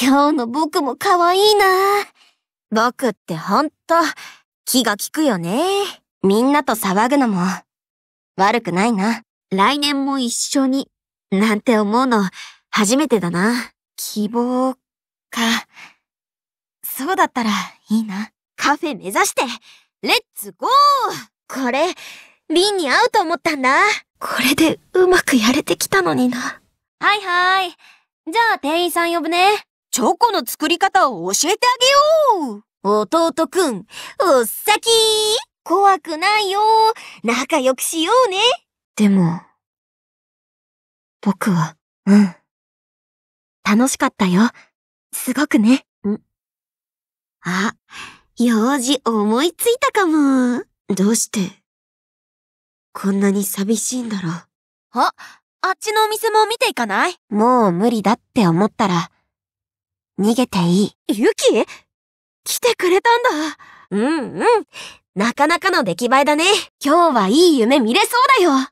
今日の僕も可愛いな僕ってほんと、気が利くよね。みんなと騒ぐのも。悪くないな。来年も一緒に、なんて思うの、初めてだな。希望、か。そうだったら、いいな。カフェ目指して、レッツゴーこれ、リンに合うと思ったんだ。これでうまくやれてきたのにな。はいはい。じゃあ店員さん呼ぶね。チョコの作り方を教えてあげよう弟くん、おっさき怖くないよ仲良くしようねでも、僕は、うん。楽しかったよ。すごくね。んあ、用事思いついたかも。どうして、こんなに寂しいんだろう。あ、あっちのお店も見ていかないもう無理だって思ったら、逃げていい。ユキ来てくれたんだ。うんうん。なかなかの出来栄えだね。今日はいい夢見れそうだよ。